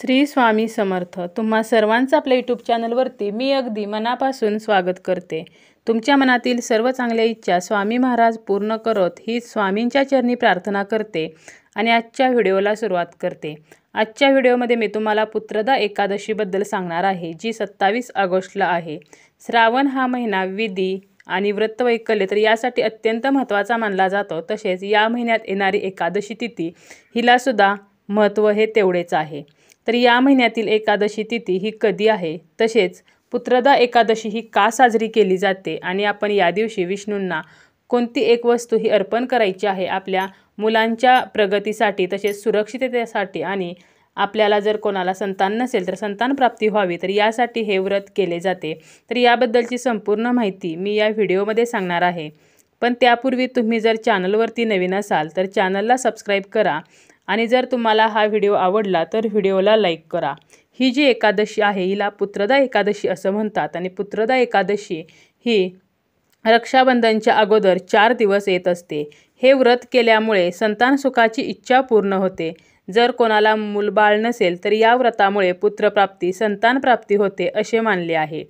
श्री स्वामी समर्थ तुम्हा सर्वांचं आपल्या यूट्यूब चॅनलवरती मी अगदी मनापासून स्वागत करते तुमच्या मनातील सर्व चांगल्या इच्छा स्वामी महाराज पूर्ण करत ही स्वामींच्या चरणी प्रार्थना करते आणि आजच्या व्हिडिओला सुरुवात करते आजच्या व्हिडिओमध्ये मी तुम्हाला पुत्रदा एकादशीबद्दल सांगणार आहे जी सत्तावीस ऑगस्टला आहे श्रावण हा महिना विधी आणि व्रतवैकल्य तर यासाठी अत्यंत महत्त्वाचा मानला जातो तसेच या महिन्यात येणारी एकादशी तिथी हिलासुद्धा महत्त्व हे तेवढेच आहे तर या महिन्यातील एकादशी तिथी ही कधी आहे तसेच पुत्रदा एकादशी ही का साजरी केली जाते आणि आपण या दिवशी विष्णूंना कोणती एक वस्तू ही अर्पण करायची आहे आपल्या मुलांच्या प्रगतीसाठी तसेच सुरक्षिततेसाठी आणि आपल्याला जर कोणाला संतान नसेल तर संतान प्राप्ती व्हावी तर यासाठी हे व्रत केले जाते तर याबद्दलची संपूर्ण माहिती मी या व्हिडिओमध्ये सांगणार आहे पण त्यापूर्वी तुम्ही जर चॅनलवरती नवीन असाल तर चॅनलला सबस्क्राईब करा आणि जर तुम्हाला हा व्हिडिओ आवडला तर व्हिडिओला लाईक करा ही जी एकादशी आहे हिला पुत्रदा एकादशी असं म्हणतात आणि पुत्रदा एकादशी ही रक्षाबंधनच्या अगोदर चार दिवस येत असते हे व्रत केल्यामुळे संतान सुखाची इच्छा पूर्ण होते जर कोणाला मूलबाळ नसेल तर या व्रतामुळे पुत्रप्राप्ती संतानप्राप्ती होते असे मानले आहे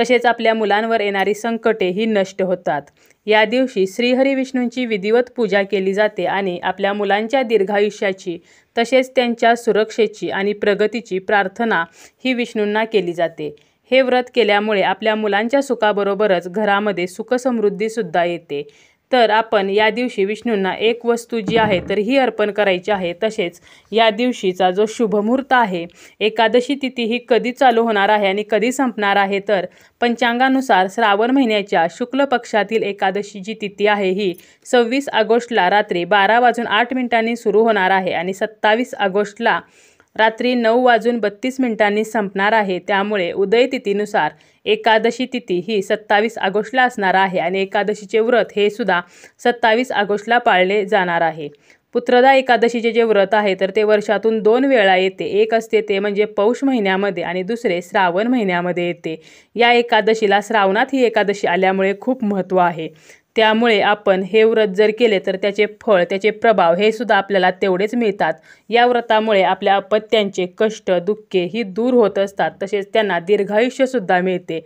तसेच आपल्या मुलांवर येणारी संकटे ही नष्ट होतात या दिवशी श्रीहरी विष्णूंची विधिवत पूजा केली जाते आणि आपल्या मुलांच्या दीर्घायुष्याची तसेच त्यांच्या सुरक्षेची आणि प्रगतीची प्रार्थना ही विष्णूंना केली जाते हे व्रत केल्यामुळे आपल्या मुलांच्या सुखाबरोबरच घरामध्ये सुखसमृद्धीसुद्धा येते तर आपण या दिवशी विष्णूंना एक वस्तू जी आहे तर ही अर्पण करायची आहे तसेच या दिवशीचा जो शुभमुहूर्त आहे एकादशी तिथी ही कधी चालू होणार आहे आणि कधी संपणार आहे तर पंचांगानुसार श्रावण महिन्याच्या शुक्ल पक्षातील एकादशी जी तिथी आहे ही सव्वीस ऑगस्टला रात्री बारा वाजून आठ मिनिटांनी सुरू होणार आहे आणि सत्तावीस ऑगस्टला रात्री नऊ वाजून बत्तीस मिनिटांनी संपणार आहे त्यामुळे उदय तिथीनुसार एकादशी तिथी ही सत्तावीस ऑगस्टला असणार आहे आणि एकादशीचे व्रत हे सुद्धा सत्तावीस ऑगस्टला पाळले जाणार आहे पुत्रदा एकादशीचे जे व्रत आहे तर ते वर्षातून दोन वेळा येते एक असते ते म्हणजे पौष महिन्यामध्ये आणि दुसरे श्रावण महिन्यामध्ये येते या एकादशीला श्रावणात ही एकादशी आल्यामुळे खूप महत्त्व आहे त्यामुळे आपण हे व्रत जर केले तर त्याचे फळ त्याचे प्रभाव हे सुद्धा आपल्याला तेवढेच मिळतात या व्रतामुळे आपल्या अपत्यांचे कष्ट दुःखे ही दूर होत असतात तसेच त्यांना दीर्घायुष्यसुद्धा मिळते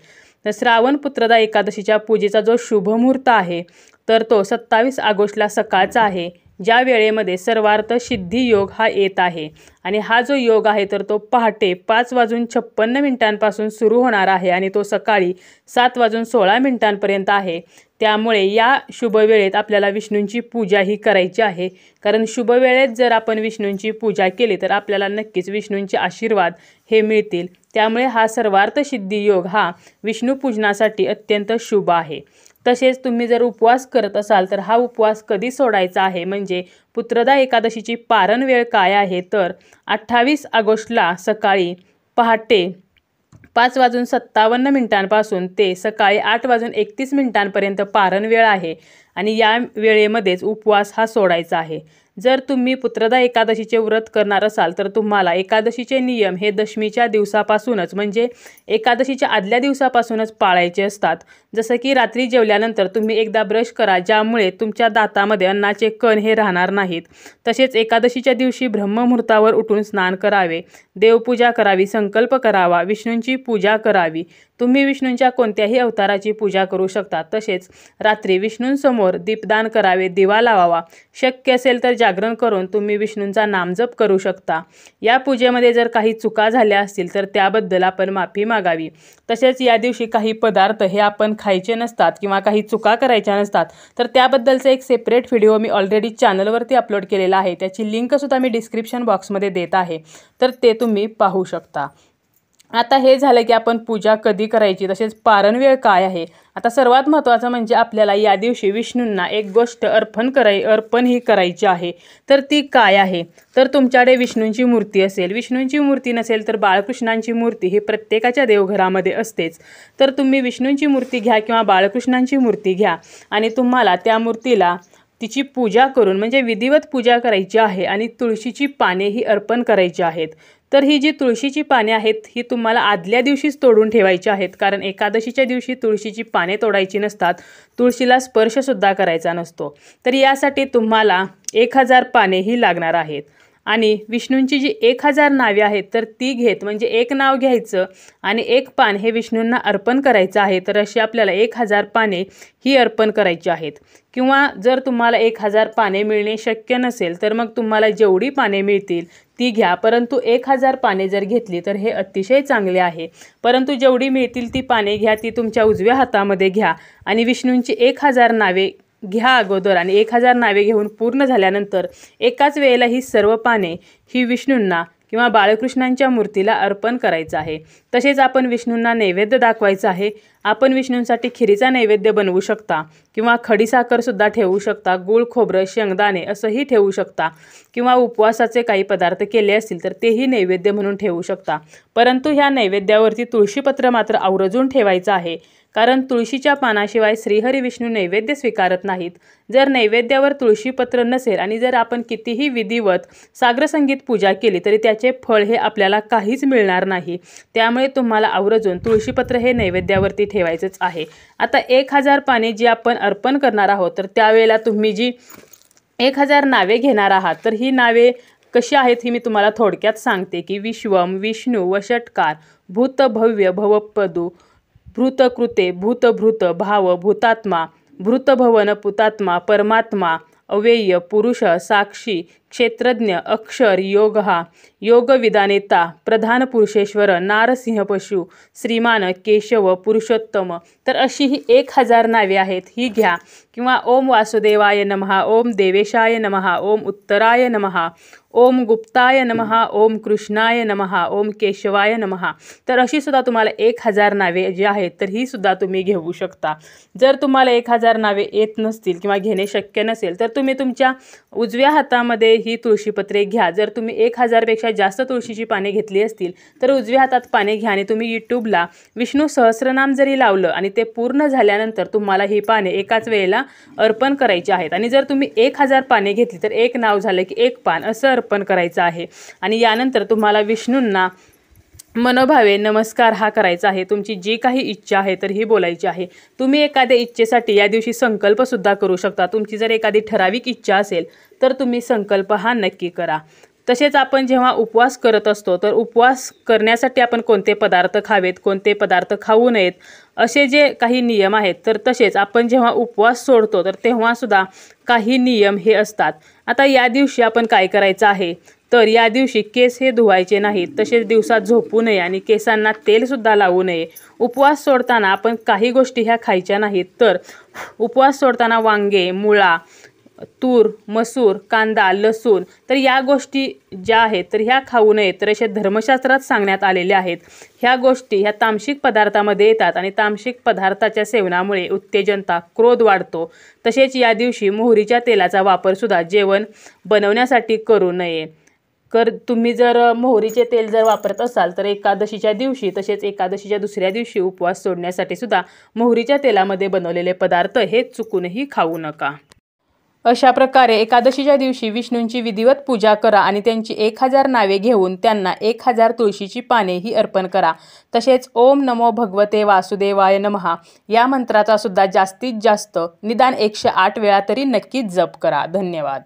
तर श्रावण पुत्रदा एकादशीच्या पूजेचा जो शुभमुहूर्त आहे तर तो सत्तावीस ऑगस्टला सकाळचा आहे ज्या वेळेमध्ये सर्वार्थ सिद्धी योग हा येत आहे आणि हा जो योग आहे तर तो पहाटे पाच वाजून छप्पन्न मिनिटांपासून सुरू होणार आहे आणि तो सकाळी सात वाजून सोळा मिनिटांपर्यंत आहे त्यामुळे या शुभवेळेत आपल्याला विष्णूंची पूजा ही करायची आहे कारण शुभवेळेत जर आपण विष्णूंची पूजा केली तर आपल्याला नक्कीच विष्णूंचे आशीर्वाद हे मिळतील त्यामुळे हा सर्वार्थ सिद्धी योग हा विष्णूपूजनासाठी अत्यंत शुभ आहे तसेच तुम्ही जर उपवास करत असाल तर हा उपवास कधी सोडायचा आहे म्हणजे पुत्रदा एकादशीची पारण वेळ काय आहे तर अठ्ठावीस ऑगस्टला सकाळी पहाटे पाच वाजून सत्तावन्न मिनिटांपासून ते सकाळी आठ वाजून एकतीस मिनिटांपर्यंत पारण वेळ आहे आणि या वेळेमध्येच उपवास हा सोडायचा आहे जर तुम्ही पुत्रदा एकादशीचे व्रत करणार असाल तर तुम्हाला एकादशीचे नियम हे दशमीच्या दिवसापासूनच म्हणजे एकादशीच्या आदल्या दिवसापासूनच पाळायचे असतात जसं की रात्री जेवल्यानंतर तुम्ही एकदा ब्रश करा ज्यामुळे तुमच्या दातामध्ये अन्नाचे कण हे राहणार नाहीत तसेच एकादशीच्या दिवशी ब्रह्ममुहूर्तावर उठून स्नान करावे देवपूजा करावी संकल्प करावा विष्णूंची पूजा करावी तुम्ही विष्णूंच्या कोणत्याही अवताराची पूजा करू शकता तसेच रात्री विष्णूंसमोर समोर दीपदान करावे दिवा लावावा शक्य असेल तर जागरण करून तुम्ही विष्णूंचा नामजप करू शकता या पूजेमध्ये जर काही चुका झाल्या असतील तर त्याबद्दल आपण माफी मागावी तसेच या दिवशी काही पदार्थ हे आपण खायचे नसतात किंवा काही चुका करायच्या नसतात तर त्याबद्दलचा एक सेपरेट व्हिडिओ मी ऑलरेडी चॅनलवरती अपलोड केलेला आहे त्याची लिंकसुद्धा मी डिस्क्रिप्शन बॉक्समध्ये देत आहे तर ते तुम्ही पाहू शकता आता हे झालं की आपण पूजा कधी करायची तसेच पारण वेळ काय आहे आता सर्वात महत्त्वाचं म्हणजे आपल्याला या दिवशी विष्णूंना एक गोष्ट अर्पण कराय अर्पण ही करायची आहे तर ती काय आहे तर तुमच्याकडे विष्णूंची मूर्ती असेल विष्णूंची मूर्ती नसेल तर बाळकृष्णांची मूर्ती ही प्रत्येकाच्या देवघरामध्ये असतेच तर तुम्ही विष्णूंची मूर्ती घ्या किंवा बाळकृष्णांची मूर्ती घ्या आणि तुम्हाला त्या मूर्तीला तिची पूजा करून म्हणजे विधिवत पूजा करायची आहे आणि तुळशीची पाने ही अर्पण करायची आहेत तर ही जी तुळशीची पाने आहेत ही तुम्हाला आदल्या दिवशीच तोडून ठेवायची आहेत कारण एकादशीच्या दिवशी तुळशीची पाने तोडायची नसतात तुळशीला स्पर्शसुद्धा करायचा नसतो तर यासाठी तुम्हाला एक हजार पाने ही लागणार आहेत आणि विष्णूंची जी एक हजार नावे आहेत तर ती घेत म्हणजे एक नाव घ्यायचं आणि एक पान हे विष्णूंना अर्पण करायचं आहे तर अशी आपल्याला एक हजार पाने ही अर्पण करायची आहेत किंवा जर तुम्हाला एक हजार पाने मिळणे शक्य नसेल तर मग तुम्हाला जेवढी पाने मिळतील ती घ्या परंतु एक हजार पाने जर घेतली तर हे अतिशय चांगले आहे परंतु जेवढी मिळतील ती पाने घ्या ती तुमच्या उजव्या हातामध्ये घ्या आणि विष्णूंची एक हजार नावे घ्या अगोदर आणि एक हजार नावे घेऊन पूर्ण झाल्यानंतर एकाच वेळेला ही सर्व पाने ही विष्णूंना किंवा बाळकृष्णांच्या मूर्तीला अर्पण करायचं आहे तसेच आपण विष्णूंना नैवेद्य दाखवायचं आहे आपण विष्णूंसाठी खिरीचा नैवेद्य बनवू शकता किंवा खडीसाखरसुद्धा ठेवू शकता गुळ खोबरं शेंगदाणे असंही ठेवू शकता किंवा उपवासाचे काही पदार्थ केले असतील तर तेही नैवेद्य म्हणून ठेवू शकता परंतु ह्या नैवेद्यावरती तुळशीपत्र मात्र आवर्जून ठेवायचं आहे कारण तुळशीच्या पानाशिवाय श्रीहरी विष्णू नैवेद्य स्वीकारत नाहीत जर नैवेद्यावर तुळशीपत्र नसेल आणि जर आपण कितीही विधिवत सागरसंगीत पूजा केली तरी त्याचे फळ हे आपल्याला काहीच मिळणार नाही त्यामुळे तुम्हाला आवर्जून तुळशीपत्र हे नैवेद्यावरती ठेवायचंच आहे आता एक हजार पाने जी आपण अर्पण करणार आहोत तर त्यावेळेला तुम्ही जी एक हजार नावे घेणार आहात तर ही नावे कशी आहेत ही मी तुम्हाला थोडक्यात सांगते की विश्वम विष्णू वषटकार भूतभव्य भवपदू भृतकृते भूतभृत भाव भूतात्मा भृतभवन पुतात्मा परमात्मा अव्यय पुरुष साक्षी क्षेत्रज्ञ अक्षर योग हा योगविदानेता प्रधान पुरुषेश्वर नारसिंह पशु श्रीमान केशव पुरुषोत्तम तर अशी ही एक हजार नावे आहेत ही घ्या किंवा ओम वासुदेवाय नमहा ओम देवेशाय नमहा ओम उत्तराय नमहा ओम गुप्ताय नमहा ओम कृष्णाय नमहा ओम केशवाय नमहा तर अशी सुद्धा तुम्हाला एक हजार नावे जी आहेत तर ही सुद्धा तुम्ही घेऊ शकता जर तुम्हाला एक हजार नावे येत नसतील किंवा घेणे शक्य नसेल तर तुम्ही तुमच्या उजव्या हातामध्ये ही तुळशीपत्रे घ्या जर तुम्ही एक हजारपेक्षा जास्त तुळशीची पाने घेतली असतील तर उजव्या हातात पाने घ्या आणि तुम्ही यूट्यूबला विष्णू सहस्रनाम जरी लावलं आणि ते पूर्ण झाल्यानंतर तुम्हाला ही पाने एकाच वेळेला अर्पण करायची आहेत आणि जर तुम्ही एक हजार पाने घेतली तर एक नाव झालं की एक पान असं अर्पण करायचं आहे आणि यानंतर तुम्हाला विष्णूंना मनोभावे नमस्कार हा करायचा आहे तुमची जी काही इच्छा आहे तर ही बोलायची आहे तुम्ही एखाद्या इच्छेसाठी या दिवशी संकल्पसुद्धा करू शकता तुमची जर एखादी ठराविक इच्छा असेल तर तुम्ही संकल्प हा नक्की करा तसेच आपण जेव्हा उपवास करत असतो तर उपवास करण्यासाठी आपण कोणते पदार्थ खावेत कोणते पदार्थ खाऊ नयेत असे जे काही नियम आहेत तर तसेच आपण जेव्हा उपवास सोडतो तर तेव्हासुद्धा काही नियम हे असतात आता या दिवशी आपण काय करायचं आहे तर या दिवशी केस हे धुवायचे नाहीत तसेच दिवसात झोपू नये आणि केसांना तेलसुद्धा लावू नये उपवास सोडताना आपण काही गोष्टी ह्या खायच्या नाहीत तर उपवास सोडताना वांगे मुळा तूर मसूर कांदा लसूण तर या गोष्टी ज्या आहेत तर ह्या खाऊ नयेत तर असे धर्मशास्त्रात सांगण्यात आलेल्या आहेत ह्या गोष्टी ह्या तामशिक पदार्थामध्ये येतात आणि तामशिक पदार्थाच्या सेवनामुळे उत्तेजनता क्रोध वाढतो तसेच या दिवशी मोहरीच्या तेलाचा वापरसुद्धा जेवण बनवण्यासाठी करू नये कर तुम्ही जर मोहरीचे तेल जर वापरत असाल तर एकादशीच्या दिवशी तसेच एकादशीच्या दुसऱ्या दिवशी उपवास सोडण्यासाठी सुद्धा मोहरीच्या तेलामध्ये बनवलेले पदार्थ हे चुकूनही खाऊ नका अशा प्रकारे एकादशीच्या दिवशी विष्णूंची विधिवत पूजा करा आणि त्यांची एक हजार नावे घेऊन त्यांना एक हजार तुळशीची पाने ही अर्पण करा तसेच ओम नमो भगवते वासुदेवाय नमहा या मंत्राचा सुद्धा जास्तीत जास्त निदान एकशे आठ वेळा तरी नक्कीच जप करा धन्यवाद